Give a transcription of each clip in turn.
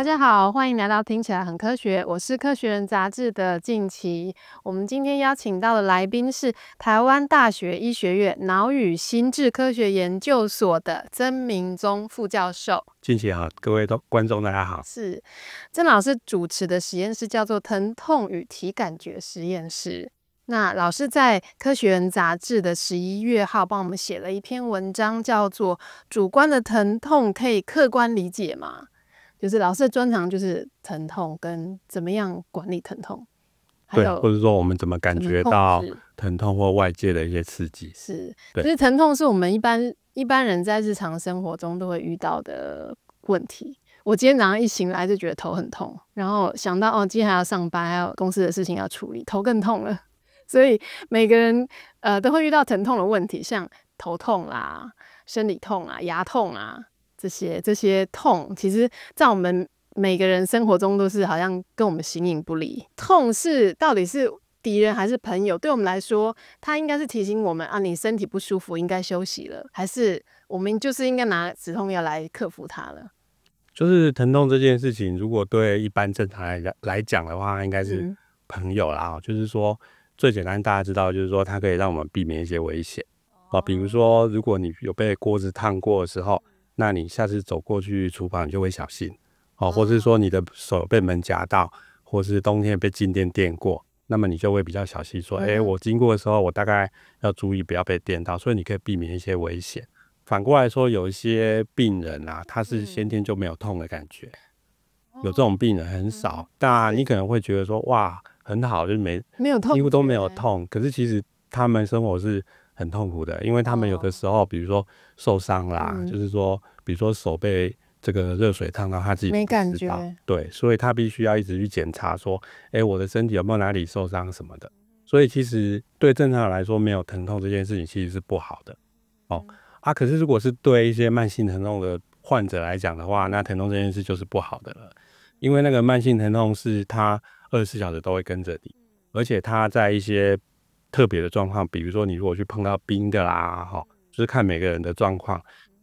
大家好，欢迎来到听起来很科学。我是科学人杂志的静琪。我们今天邀请到的来宾是台湾大学医学院脑与心智科学研究所的曾明忠副教授。静琪好，各位都观众大家好。是曾老师主持的实验室叫做疼痛与体感觉实验室。那老师在科学人杂志的十一月号帮我们写了一篇文章，叫做“主观的疼痛可以客观理解吗”。就是老师的专长就是疼痛跟怎么样管理疼痛，对，或者说我们怎么感觉到疼痛或外界的一些刺激，是，其实疼痛是我们一般一般人在日常生活中都会遇到的问题。我今天早上一醒来就觉得头很痛，然后想到哦今天还要上班，还有公司的事情要处理，头更痛了。所以每个人呃都会遇到疼痛的问题，像头痛啦、生理痛啊、牙痛啊。这些这些痛，其实，在我们每个人生活中都是好像跟我们形影不离。痛是到底是敌人还是朋友？对我们来说，他应该是提醒我们啊，你身体不舒服，应该休息了，还是我们就是应该拿止痛药来克服它了？就是疼痛这件事情，如果对一般正常来来讲的话，应该是朋友啦。就是说，最简单大家知道，就是说，它可以让我们避免一些危险啊。比如说，如果你有被锅子烫过的时候。那你下次走过去厨房，你就会小心哦，或是说你的手被门夹到，或是冬天被静电电过，那么你就会比较小心，说哎，我经过的时候，我大概要注意不要被电到，所以你可以避免一些危险。反过来说，有一些病人啊，他是先天就没有痛的感觉，有这种病人很少，但你可能会觉得说哇，很好，就是没没有痛，几乎都没有痛，可是其实他们生活是。很痛苦的，因为他们有的时候，比如说受伤啦，就是说，比如说手被这个热水烫到，他自己没感觉，对，所以他必须要一直去检查，说，哎，我的身体有没有哪里受伤什么的。所以其实对正常人来说，没有疼痛这件事情其实是不好的。哦啊，可是如果是对一些慢性疼痛的患者来讲的话，那疼痛这件事就是不好的了，因为那个慢性疼痛是他二十四小时都会跟着你，而且他在一些。特别的状况，比如说你如果去碰到冰的啦，哈，就是看每个人的状况，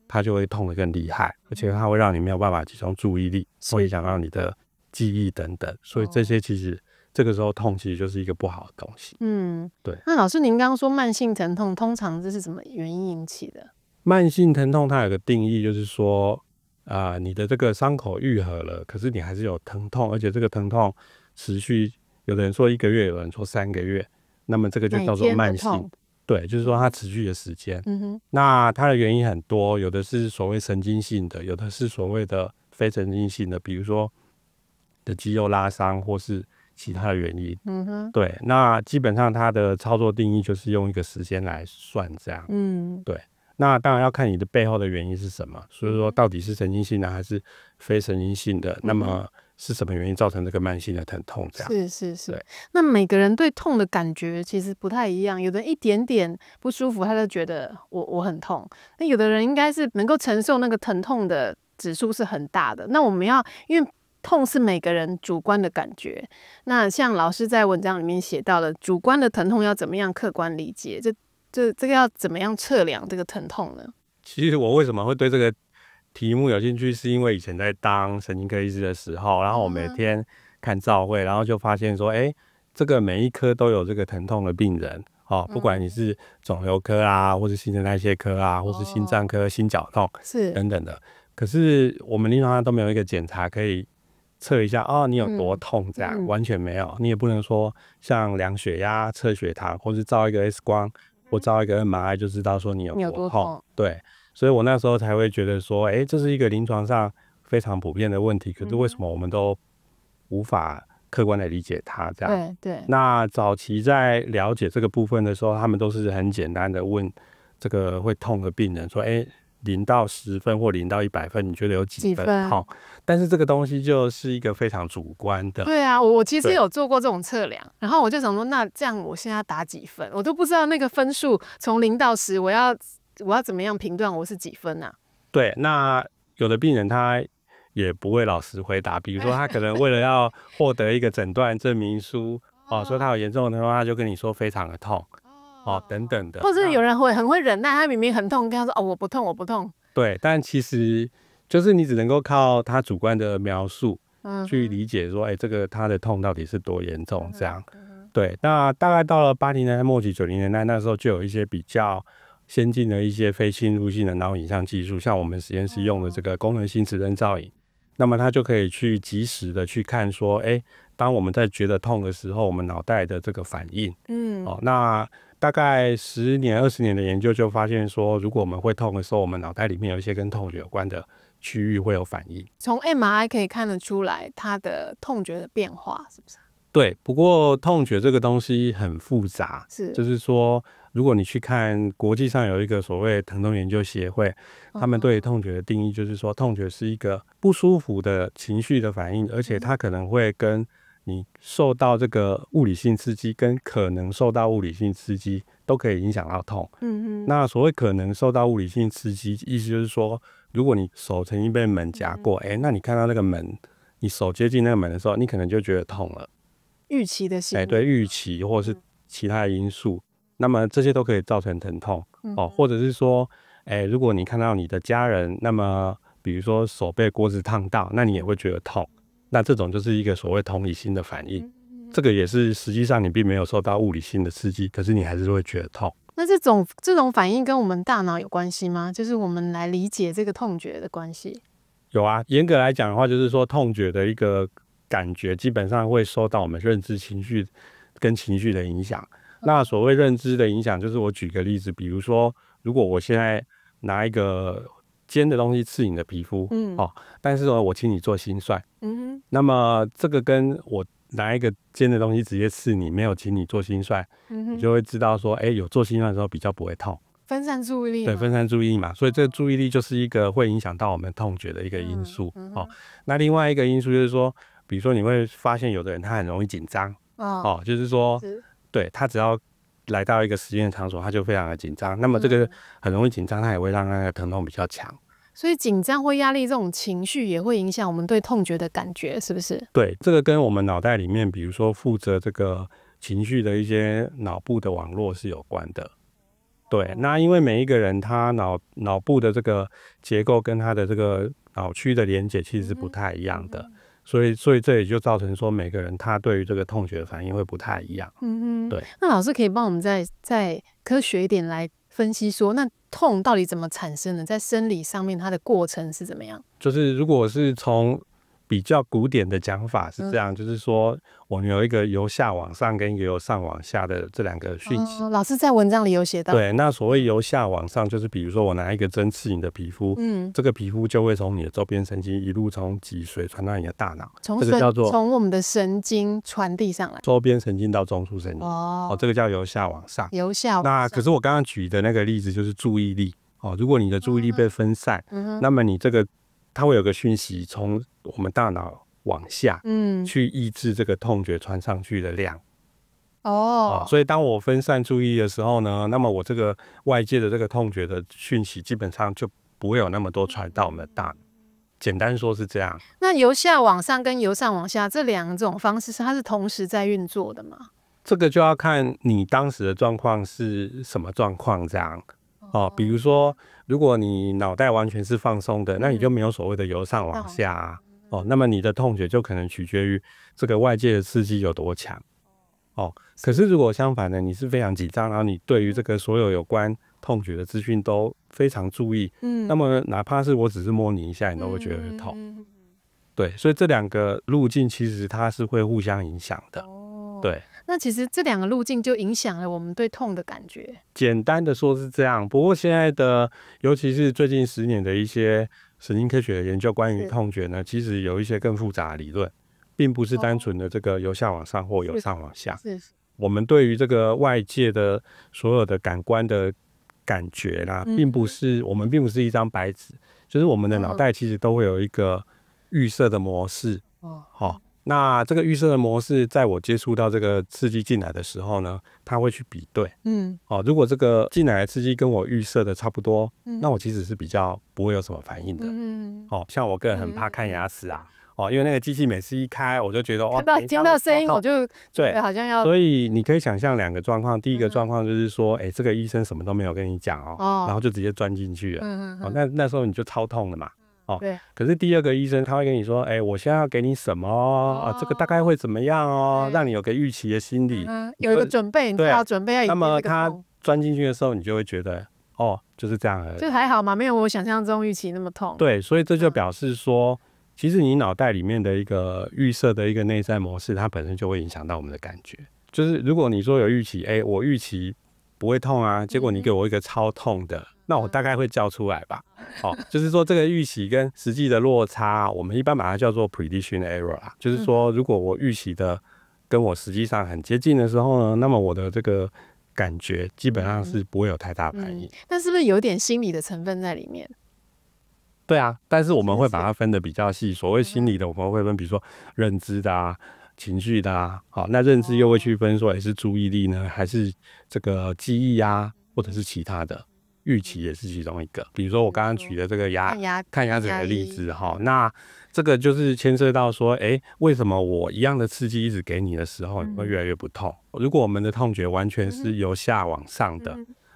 它就会痛得更厉害，而且它会让你没有办法集中注意力，所以想让你的记忆等等。所以这些其实这个时候痛其实就是一个不好的东西。嗯，对。那老师，您刚刚说慢性疼痛通常这是什么原因引起的？慢性疼痛它有个定义，就是说啊，你的这个伤口愈合了，可是你还是有疼痛，而且这个疼痛持续，有的人说一个月，有人说三个月。那么这个就叫做慢性，对，就是说它持续的时间。嗯哼，那它的原因很多，有的是所谓神经性的，有的是所谓的非神经性的，比如说的肌肉拉伤或是其他的原因。嗯哼，对，那基本上它的操作定义就是用一个时间来算这样。嗯，对，那当然要看你的背后的原因是什么，所以说到底是神经性的还是非神经性的，那么。是什么原因造成这个慢性的疼痛？这样是是是。那每个人对痛的感觉其实不太一样，有的一点点不舒服他就觉得我我很痛，那有的人应该是能够承受那个疼痛的指数是很大的。那我们要因为痛是每个人主观的感觉，那像老师在文章里面写到了，主观的疼痛要怎么样客观理解？这这这个要怎么样测量这个疼痛呢？其实我为什么会对这个？题目有兴趣是因为以前在当神经科医师的时候，然后我每天看照会，然后就发现说，哎，这个每一科都有这个疼痛的病人哦，不管你是肿瘤科啊，或是新陈代谢科啊，或是心脏科心绞痛是等等的，可是我们临床上都没有一个检查可以测一下哦，你有多痛这样完全没有，你也不能说像量血压、测血糖，或是照一个 X 光，或照一个 MRI 就知道说你有多痛，对。所以我那时候才会觉得说，哎，这是一个临床上非常普遍的问题。可是为什么我们都无法客观的理解它？这样对对。那早期在了解这个部分的时候，他们都是很简单的问这个会痛的病人说，哎，零到十分或零到一百分，你觉得有几分？好。但是这个东西就是一个非常主观的。对啊，我我其实有做过这种测量，然后我就想说，那这样我现在打几分？我都不知道那个分数从零到十，我要。我要怎么样评断我是几分呢？对，那有的病人他也不会老实回答，比如说他可能为了要获得一个诊断证明书，哦，说他有严重的话，他就跟你说非常的痛，哦，等等的。或者有人会很会忍耐，他明明很痛，跟他说哦我不痛我不痛。对，但其实就是你只能够靠他主观的描述去理解说，哎，这个他的痛到底是多严重这样。对，那大概到了八零年代末期九零年代那时候就有一些比较。先进的一些非侵入性的脑影像技术，像我们实验室用的这个功能性磁振造影，那么它就可以去及时的去看说，哎，当我们在觉得痛的时候，我们脑袋的这个反应，嗯，哦，那大概十年、二十年的研究就发现说，如果我们会痛的时候，我们脑袋里面有一些跟痛觉有关的区域会有反应。从 MRI 可以看得出来它的痛觉的变化，是不是？对，不过痛觉这个东西很复杂，是，就是说。如果你去看国际上有一个所谓疼痛研究协会，他们对痛觉的定义就是说，痛觉是一个不舒服的情绪的反应，而且它可能会跟你受到这个物理性刺激，跟可能受到物理性刺激都可以影响到痛。嗯嗯。那所谓可能受到物理性刺激，意思就是说，如果你手曾经被门夹过，哎，那你看到那个门，你手接近那个门的时候，你可能就觉得痛了。预期的，哎，对预期或者是其他的因素。那么这些都可以造成疼痛哦，或者是说，哎，如果你看到你的家人，那么比如说手被锅子烫到，那你也会觉得痛。那这种就是一个所谓同理心的反应，这个也是实际上你并没有受到物理性的刺激，可是你还是会觉得痛。那这种这种反应跟我们大脑有关系吗？就是我们来理解这个痛觉的关系。有啊，严格来讲的话，就是说痛觉的一个感觉，基本上会受到我们认知、情绪跟情绪的影响。那所谓认知的影响，就是我举个例子，比如说，如果我现在拿一个尖的东西刺你的皮肤，嗯，哦，但是呢，我请你做心算，嗯哼，那么这个跟我拿一个尖的东西直接刺你，没有请你做心算，嗯你就会知道说，哎，有做心算的时候比较不会痛，分散注意力，对，分散注意力嘛，所以这个注意力就是一个会影响到我们痛觉的一个因素，哦，那另外一个因素就是说，比如说你会发现有的人他很容易紧张，哦哦，就是说。对他只要来到一个实验的场所，他就非常的紧张。那么这个很容易紧张，他也会让那个疼痛比较强。所以紧张或压力这种情绪也会影响我们对痛觉的感觉，是不是？对，这个跟我们脑袋里面，比如说负责这个情绪的一些脑部的网络是有关的。对，那因为每一个人他脑脑部的这个结构跟他的这个脑区的连接其实是不太一样的。所以，所以这也就造成说，每个人他对于这个痛觉的反应会不太一样。嗯嗯，对。那老师可以帮我们再再科学一点来分析，说那痛到底怎么产生的，在生理上面它的过程是怎么样？就是如果是从。比较古典的讲法是这样，就是说我们有一个由下往上跟由上往下的这两个讯息。老师在文章里有写到，对。那所谓由下往上，就是比如说我拿一个针刺你的皮肤，嗯，这个皮肤就会从你的周边神经一路从脊髓传到你的大脑，叫做从我们的神经传递上来，周边神经到中枢神经，哦，这个叫由下往上。由下那可是我刚刚举的那个例子就是注意力哦，如果你的注意力被分散，那么你这个。它会有个讯息从我们大脑往下，嗯，去抑制这个痛觉传上去的量。哦，所以当我分散注意的时候呢，那么我这个外界的这个痛觉的讯息基本上就不会有那么多传到我们的大。简单说，是这样。那由下往上跟由上往下这两种方式是，它是同时在运作的吗？这个就要看你当时的状况是什么状况，这样。哦，比如说，如果你脑袋完全是放松的，那你就没有所谓的由上往下哦。那么你的痛觉就可能取决于这个外界的刺激有多强哦。可是如果相反的，你是非常紧张，然后你对于这个所有有关痛觉的资讯都非常注意，那么哪怕是我只是摸你一下，你都会觉得痛。对，所以这两个路径其实它是会互相影响的。对，那其实这两个路径就影响了我们对痛的感觉。简单的说是这样，不过现在的，尤其是最近十年的一些神经科学的研究关于痛觉呢，其实有一些更复杂的理论，并不是单纯的这个由下往上或由上往下。是。我们对于这个外界的所有的感官的感觉啦，并不是我们并不是一张白纸，就是我们的脑袋其实都会有一个预设的模式。哦。好。那这个预设的模式，在我接触到这个刺激进来的时候呢，它会去比对，嗯，哦，如果这个进来的刺激跟我预设的差不多，那我其实是比较不会有什么反应的，嗯，哦，像我个人很怕看牙齿啊，哦，因为那个机器每次一开，我就觉得哇，听到声音我就对，好像要，所以你可以想象两个状况，第一个状况就是说，哎，这个医生什么都没有跟你讲哦，然后就直接钻进去了，嗯哦，那那时候你就超痛了嘛。哦，对。可是第二个医生他会跟你说，哎，我现在要给你什么啊？这个大概会怎么样哦？让你有个预期的心理，有一个准备，对，要准备。要。那么他钻进去的时候，你就会觉得，哦，就是这样。而已。就还好嘛，没有我想象中预期那么痛。对，所以这就表示说，其实你脑袋里面的一个预设的一个内在模式，它本身就会影响到我们的感觉。就是如果你说有预期，哎，我预期。不会痛啊，结果你给我一个超痛的，那我大概会叫出来吧。好，就是说这个预习跟实际的落差，我们一般把它叫做 prediction error 啦。就是说，如果我预习的跟我实际上很接近的时候呢，那么我的这个感觉基本上是不会有太大反应。那是不是有点心理的成分在里面？对啊，但是我们会把它分的比较细。所谓心理的，我们会分，比如说认知的啊。情绪的，好，那认知又会区分说，也是注意力呢，还是这个记忆呀，或者是其他的预期也是其中一个。比如说我刚刚举的这个牙看鸭子的例子，哈，那这个就是牵涉到说，哎，为什么我一样的刺激一直给你的时候，你会越来越不痛？如果我们的痛觉完全是由下往上的，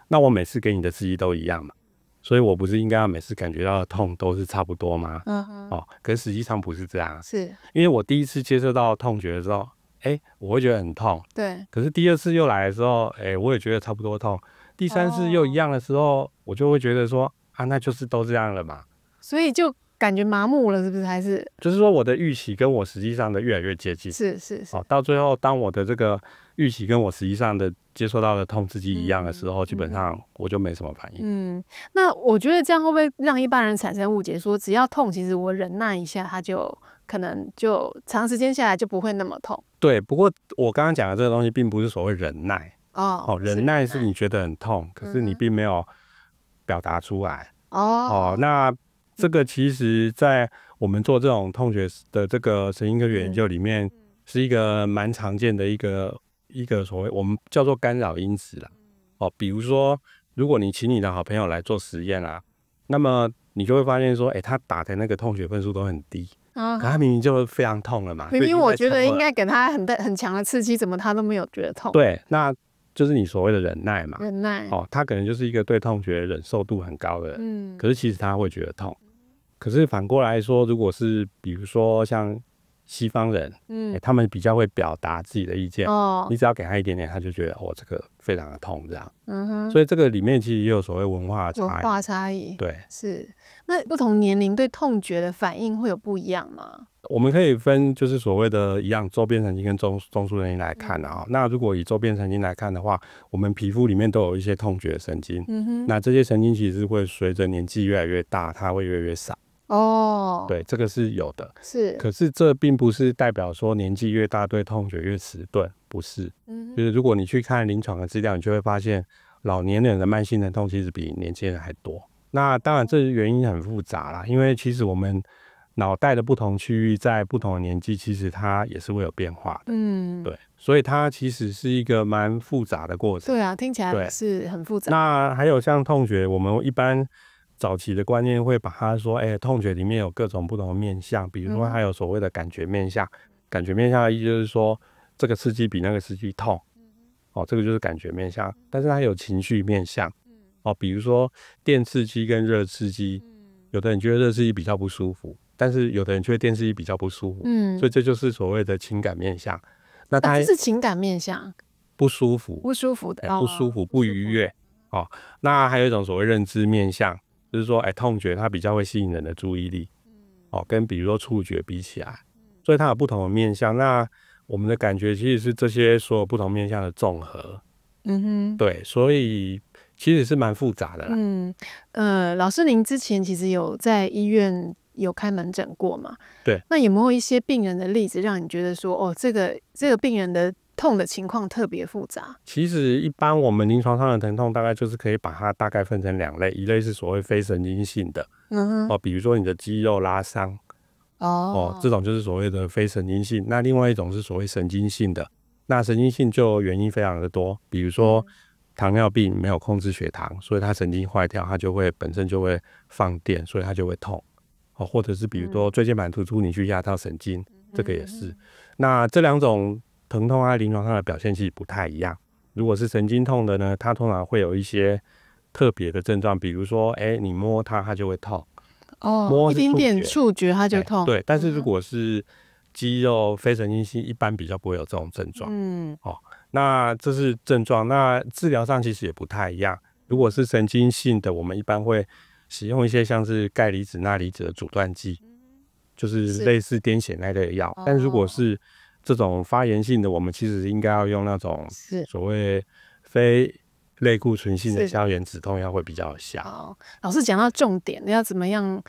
那我每次给你的刺激都一样嘛？所以，我不是应该每次感觉到的痛都是差不多吗？嗯哼，哦，可实际上不是这样。是，因为我第一次接受到痛觉的时候，哎，我会觉得很痛。对。可是第二次又来的时候，哎，我也觉得差不多痛。第三次又一样的时候，我就会觉得说，啊，那就是都这样了嘛。所以就。感觉麻木了，是不是？还是就是说，我的预期跟我实际上的越来越接近。是是是。哦，到最后，当我的这个预期跟我实际上的接受到的痛刺激一样的时候，基本上我就没什么反应。嗯，那我觉得这样会不会让一般人产生误解，说只要痛，其实我忍耐一下，它就可能就长时间下来就不会那么痛？对，不过我刚刚讲的这个东西，并不是所谓忍耐哦。哦，忍耐是你觉得很痛，可是你并没有表达出来。哦，那。这个其实，在我们做这种痛觉的这个神经科学研究里面，是一个蛮常见的一个一个所谓我们叫做干扰因子了。哦，比如说，如果你请你的好朋友来做实验啊，那么你就会发现说，哎，他打的那个痛觉分数都很低可他明明就非常痛了嘛。明明我觉得应该给他很大很强的刺激，怎么他都没有觉得痛？对，那就是你所谓的忍耐嘛。忍耐哦，他可能就是一个对痛觉忍受度很高的，嗯，可是其实他会觉得痛。可是反过来说，如果是比如说像西方人，嗯，他们比较会表达自己的意见哦。你只要给他一点点，他就觉得哦，这个非常的痛这样。嗯哼。所以这个里面其实也有所谓文化的差异。文化差异。对，是。那不同年龄对痛觉的反应会有不一样吗？我们可以分就是所谓的一样周边神经跟中中枢神经来看的啊。那如果以周边神经来看的话，我们皮肤里面都有一些痛觉神经。嗯哼。那这些神经其实会随着年纪越来越大，它会越来越少。哦，对，这个是有的，是。可是这并不是代表说年纪越大对痛觉越迟钝，不是。嗯，就是如果你去看临床的资料，你就会发现老年人的慢性疼痛其实比年轻人还多。那当然，这原因很复杂啦，因为其实我们脑袋的不同区域在不同的年纪，其实它也是会有变化的。嗯，对，所以它其实是一个蛮复杂的过程。对啊，听起来是很复杂。那还有像痛觉，我们一般。早期的观念会把它说，哎，痛觉里面有各种不同的面相，比如说还有所谓的感觉面相，感觉面相的意思是说这个刺激比那个刺激痛，哦，这个就是感觉面相。但是它有情绪面相，哦，比如说电刺激跟热刺激，有的人觉得热刺激比较不舒服，但是有的人觉得电刺激比较不舒服，嗯，所以这就是所谓的情感面相。那它是情感面相，不舒服，不舒服的，不舒服不愉悦，哦，那还有一种所谓认知面相。就是说，哎，痛觉它比较会吸引人的注意力，嗯，哦，跟比如说触觉比起来，所以它有不同的面向。那我们的感觉其实是这些所有不同面向的综合，嗯哼，对，所以其实是蛮复杂的。啦。嗯，呃，老师您之前其实有在医院有开门诊过吗？对，那有没有一些病人的例子让你觉得说，哦，这个这个病人的？痛的情况特别复杂。其实，一般我们临床上的疼痛，大概就是可以把它大概分成两类：一类是所谓非神经性的，嗯哦，比如说你的肌肉拉伤，哦，这种就是所谓的非神经性。那另外一种是所谓神经性的，那神经性就原因非常的多，比如说糖尿病没有控制血糖，所以它神经坏掉，它就会本身就会放电，所以它就会痛。哦，或者是比如说椎间盘突出，你去压到神经，这个也是。那这两种。疼痛啊，临床上的表现其实不太一样。如果是神经痛的呢，它通常会有一些特别的症状，比如说，哎，你摸它，它就会痛，哦，摸一丁点触觉它就痛，对。但是如果是肌肉非神经性，一般比较不会有这种症状，嗯，哦，那这是症状。那治疗上其实也不太一样。如果是神经性的，我们一般会使用一些像是钙离子、钠离子的阻断剂，就是类似癫痫那类的药。但如果是这种发炎性的，我们其实应该要用那种所谓非类固醇性的消炎止痛药会比较小。老师讲到重点，要怎么样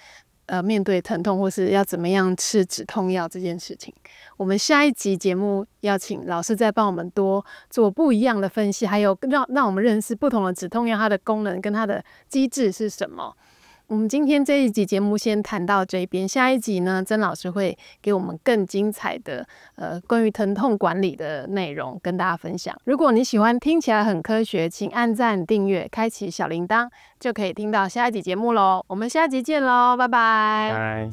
呃面对疼痛，或是要怎么样吃止痛药这件事情，我们下一集节目要请老师再帮我们多做不一样的分析，还有让让我们认识不同的止痛药，它的功能跟它的机制是什么。我们今天这一集节目先谈到这边，下一集呢，曾老师会给我们更精彩的呃关于疼痛管理的内容跟大家分享。如果你喜欢听起来很科学，请按赞、订阅、开启小铃铛，就可以听到下一集节目喽。我们下集见喽，拜拜。